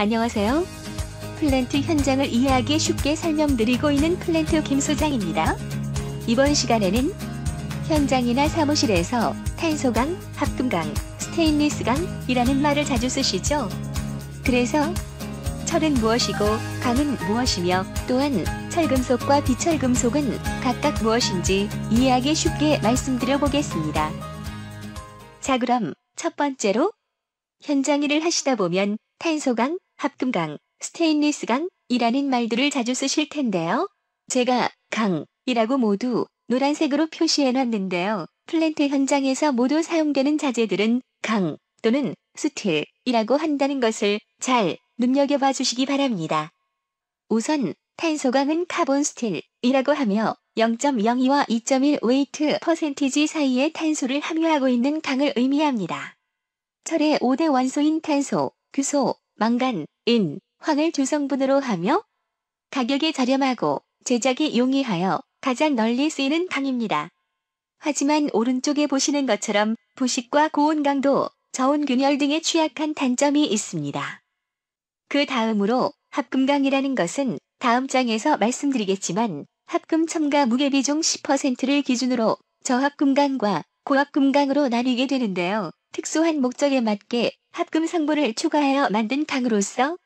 안녕하세요. 플랜트 현장을 이해하기 쉽게 설명드리고 있는 플랜트 김 소장입니다. 이번 시간에는 현장이나 사무실에서 탄소강, 합금강, 스테인리스강이라는 말을 자주 쓰시죠. 그래서 철은 무엇이고 강은 무엇이며 또한 철금속과 비철금속은 각각 무엇인지 이해하기 쉽게 말씀드려 보겠습니다. 자 그럼 첫 번째로 현장일을 하시다 보면 탄소강, 합금강, 스테인리스강이라는 말들을 자주 쓰실 텐데요. 제가 강이라고 모두 노란색으로 표시해놨는데요. 플랜트 현장에서 모두 사용되는 자재들은 강 또는 스틸이라고 한다는 것을 잘 눈여겨봐 주시기 바랍니다. 우선 탄소강은 카본 스틸이라고 하며 0.02와 2.1 웨이트 퍼센티지 사이의 탄소를 함유하고 있는 강을 의미합니다. 철의 5대 원소인 탄소, 규소, 망간, 인, 황을 두성분으로 하며 가격이 저렴하고 제작이 용이하여 가장 널리 쓰이는 강입니다. 하지만 오른쪽에 보시는 것처럼 부식과 고온 강도, 저온 균열 등에 취약한 단점이 있습니다. 그 다음으로 합금강이라는 것은 다음 장에서 말씀드리겠지만 합금 첨가 무게 비중 10%를 기준으로 저합금강과 고합금강으로 나뉘게 되는데요. 특수한 목적에 맞게 합금 성분을 추가하여 만든 강으로서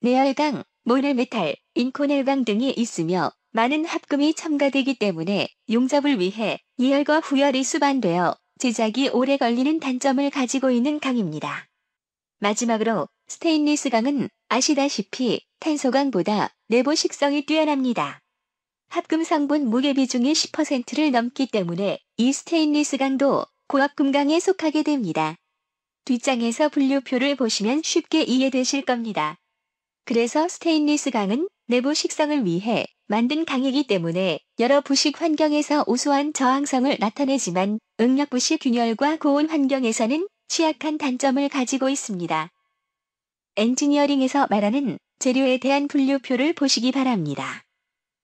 네알강, 모넬메탈, 인코넬강 등이 있으며 많은 합금이 첨가되기 때문에 용접을 위해 이열과 후열이 수반되어 제작이 오래 걸리는 단점을 가지고 있는 강입니다. 마지막으로 스테인리스 강은 아시다시피 탄소강보다 내부 식성이 뛰어납니다. 합금 성분 무게 비중이 10%를 넘기 때문에 이 스테인리스 강도 고압금강에 속하게 됩니다. 뒷장에서 분류표를 보시면 쉽게 이해되실 겁니다. 그래서 스테인리스 강은 내부 식성을 위해 만든 강이기 때문에 여러 부식 환경에서 우수한 저항성을 나타내지만 응력 부식 균열과 고온 환경에서는 취약한 단점을 가지고 있습니다. 엔지니어링에서 말하는 재료에 대한 분류표를 보시기 바랍니다.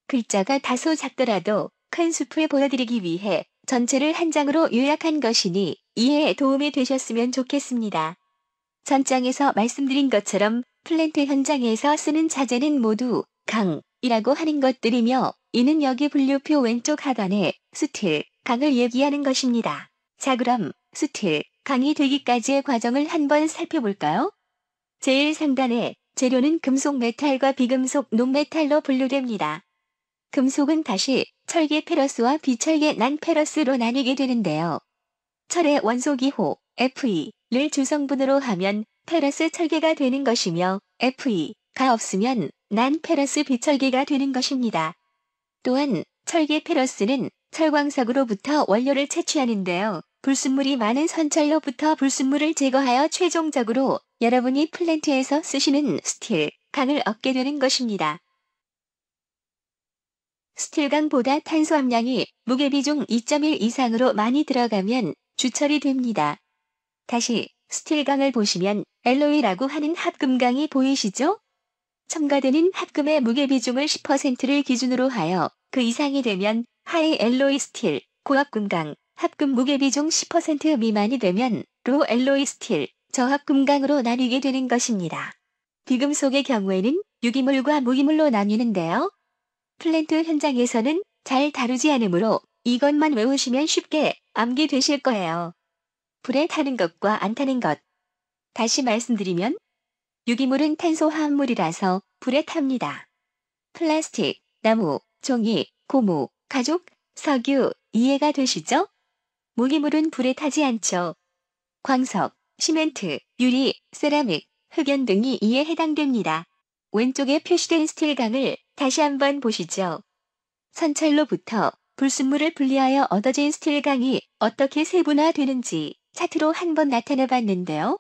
글자가 다소 작더라도 큰 숲을 보여드리기 위해 전체를 한 장으로 요약한 것이니 이에 도움이 되셨으면 좋겠습니다. 전장에서 말씀드린 것처럼 플랜트 현장에서 쓰는 자재는 모두 강이라고 하는 것들이며 이는 여기 분류표 왼쪽 하단에 수틸 강을 얘기하는 것입니다. 자 그럼 수틸 강이 되기까지의 과정을 한번 살펴볼까요? 제일 상단에 재료는 금속 메탈과 비금속 논메탈로 분류됩니다. 금속은 다시 철계 페러스와 비철계 난페러스로 나뉘게 되는데요. 철의 원소 기호 Fe,를 주성분으로 하면 페라스 철계가 되는 것이며 Fe가 없으면 난 페라스 비철계가 되는 것입니다. 또한 철계 페러스는 철광석으로부터 원료를 채취하는데요. 불순물이 많은 선철로부터 불순물을 제거하여 최종적으로 여러분이 플랜트에서 쓰시는 스틸, 강을 얻게 되는 것입니다. 스틸강보다 탄소 함량이 무게비 중 2.1 이상으로 많이 들어가면 주철이 됩니다. 다시 스틸강을 보시면 엘로이라고 하는 합금강이 보이시죠? 첨가되는 합금의 무게 비중을 10%를 기준으로 하여 그 이상이 되면 하이 엘로이 스틸, 고압금강, 합금 무게 비중 10% 미만이 되면 로 엘로이 스틸, 저합금강으로 나뉘게 되는 것입니다. 비금속의 경우에는 유기물과 무기물로 나뉘는데요. 플랜트 현장에서는 잘 다루지 않으므로 이것만 외우시면 쉽게 암기 되실 거예요. 불에 타는 것과 안 타는 것. 다시 말씀드리면 유기물은 탄소 화합물이라서 불에 탑니다. 플라스틱, 나무, 종이, 고무, 가죽, 석유 이해가 되시죠? 무기물은 불에 타지 않죠. 광석, 시멘트, 유리, 세라믹, 흑연 등이 이에 해당됩니다. 왼쪽에 표시된 스틸강을 다시 한번 보시죠. 선철로부터 불순물을 분리하여 얻어진 스틸강이 어떻게 세분화되는지 차트로 한번 나타내 봤는데요.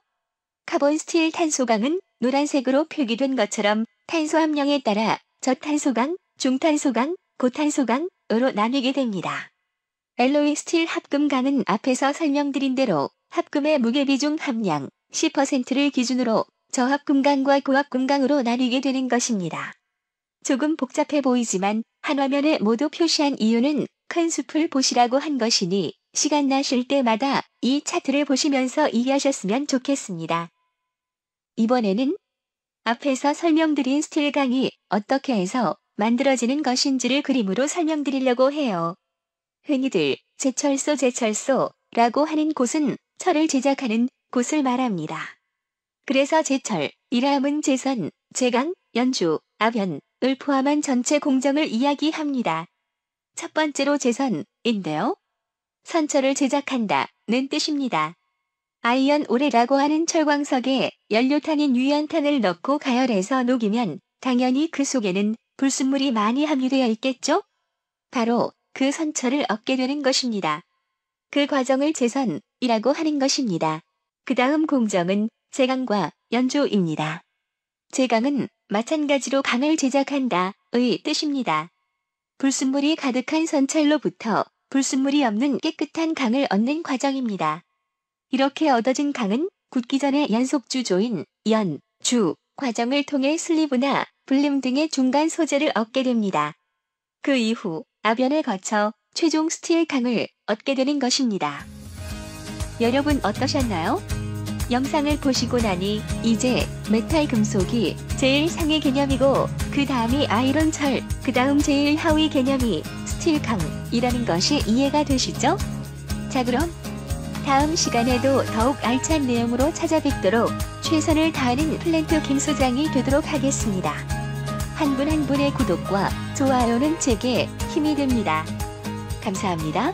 카본 스틸 탄소강은 노란색으로 표기된 것처럼 탄소 함량에 따라 저탄소강, 중탄소강, 고탄소강으로 나뉘게 됩니다. 엘로이 스틸 합금강은 앞에서 설명드린 대로 합금의 무게비중 함량 10%를 기준으로 저합금강과 고합금강으로 나뉘게 되는 것입니다. 조금 복잡해 보이지만 한 화면에 모두 표시한 이유는 큰 숲을 보시라고 한 것이니 시간 나실 때마다 이 차트를 보시면서 이해하셨으면 좋겠습니다. 이번에는 앞에서 설명드린 스틸 강이 어떻게 해서 만들어지는 것인지를 그림으로 설명드리려고 해요. 흔히들 제철소 제철소라고 하는 곳은 철을 제작하는 곳을 말합니다. 그래서 제철, 이람은 제선, 제강, 연주, 아변, 을 포함한 전체 공정을 이야기합니다. 첫 번째로 재선인데요. 선철을 제작한다 는 뜻입니다. 아이언 오레라고 하는 철광석에 연료탄인 유연탄을 넣고 가열해서 녹이면 당연히 그 속에는 불순물이 많이 함유되어 있겠죠? 바로 그 선철을 얻게 되는 것입니다. 그 과정을 재선이라고 하는 것입니다. 그 다음 공정은 제강과 연조입니다. 제강은 마찬가지로 강을 제작한다의 뜻입니다. 불순물이 가득한 선찰로부터 불순물이 없는 깨끗한 강을 얻는 과정입니다. 이렇게 얻어진 강은 굳기 전에 연속 주조인 연, 주 과정을 통해 슬리브나 불림 등의 중간 소재를 얻게 됩니다. 그 이후 압연을 거쳐 최종 스틸 강을 얻게 되는 것입니다. 여러분 어떠셨나요? 영상을 보시고 나니 이제 메탈 금속이 제일 상위 개념이고 그 다음이 아이론 철, 그 다음 제일 하위 개념이 스틸 강이라는 것이 이해가 되시죠? 자 그럼 다음 시간에도 더욱 알찬 내용으로 찾아뵙도록 최선을 다하는 플랜트 김 소장이 되도록 하겠습니다. 한 분한 한 분의 구독과 좋아요는 제게 힘이 됩니다. 감사합니다.